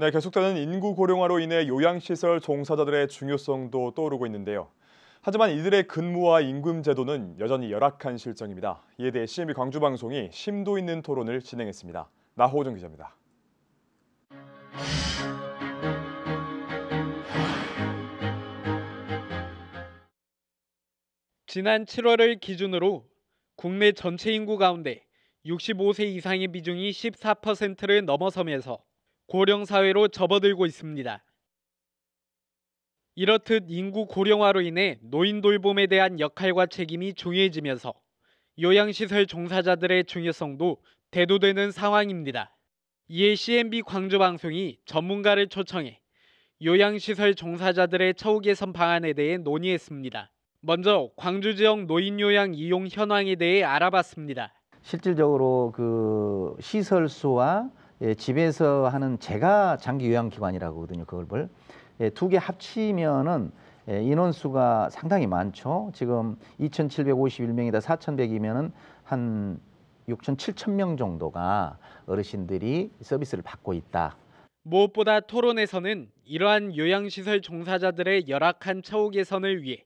네, 계속되는 인구 고령화로 인해 요양시설 종사자들의 중요성도 떠오르고 있는데요. 하지만 이들의 근무와 임금 제도는 여전히 열악한 실정입니다. 이에 대해 CMB 광주방송이 심도 있는 토론을 진행했습니다. 나호정 기자입니다. 지난 7월을 기준으로 국내 전체 인구 가운데 65세 이상의 비중이 14%를 넘어서면서 고령 사회로 접어들고 있습니다. 이렇듯 인구 고령화로 인해 노인 돌봄에 대한 역할과 책임이 중요해지면서 요양시설 종사자들의 중요성도 대두되는 상황입니다. 이에 CNB 광주방송이 전문가를 초청해 요양시설 종사자들의 처우 개선 방안에 대해 논의했습니다. 먼저 광주 지역 노인 요양 이용 현황에 대해 알아봤습니다. 실질적으로 그 시설 수와 예, 집에서 하는 제가 장기 요양기관이라고 하거든요. 그걸 뭘. 예, 두개 합치면은 예, 인원수가 상당히 많죠. 지금 2,751명이다 4,100이면은 한 6천 7천 명 정도가 어르신들이 서비스를 받고 있다. 무엇보다 토론에서는 이러한 요양시설 종사자들의 열악한 처우 개선을 위해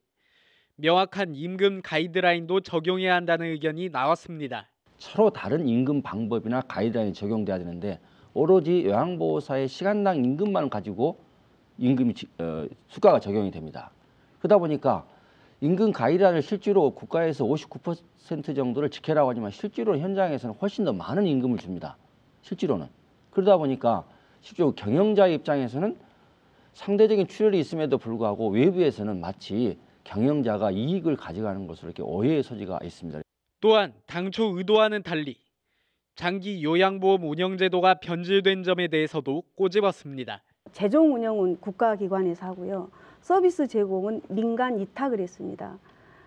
명확한 임금 가이드라인도 적용해야 한다는 의견이 나왔습니다. 서로 다른 임금 방법이나 가이드라인이 적용돼야 되는데 오로지 요양보호사의 시간당 임금만 가지고 임금이 어, 수가가 적용이 됩니다. 그러다 보니까 임금 가이드라인을 실제로 국가에서 59% 정도를 지켜라고 하지만 실제로 현장에서는 훨씬 더 많은 임금을 줍니다. 실제로는. 그러다 보니까 실제로 경영자 입장에서는 상대적인 출혈이 있음에도 불구하고 외부에서는 마치 경영자가 이익을 가져가는 것으로 이렇게 오해의 소지가 있습니다. 또한 당초 의도와는 달리 장기 요양보험 운영제도가 변질된 점에 대해서도 꼬집었습니다. 재정 운영은 국가기관에서 하고요. 서비스 제공은 민간 이탁을 했습니다.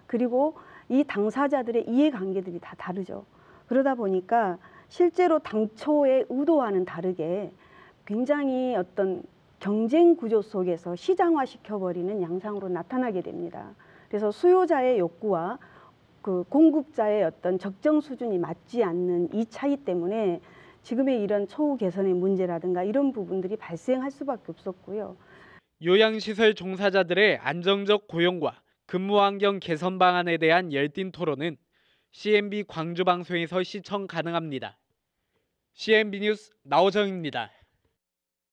그리고 이 당사자들의 이해관계들이 다 다르죠. 그러다 보니까 실제로 당초의 의도와는 다르게 굉장히 어떤 경쟁 구조 속에서 시장화시켜버리는 양상으로 나타나게 됩니다. 그래서 수요자의 욕구와 그 공급자의 어떤 적정 수준이 맞지 않는 이 차이 때문에 지금의 이런 처우 개선의 문제라든가 이런 부분들이 발생할 수밖에 없었고요. 요양시설 종사자들의 안정적 고용과 근무 환경 개선 방안에 대한 열띤 토론은 CNB 광주방송에서 시청 가능합니다. CNB 뉴스 나오정입니다.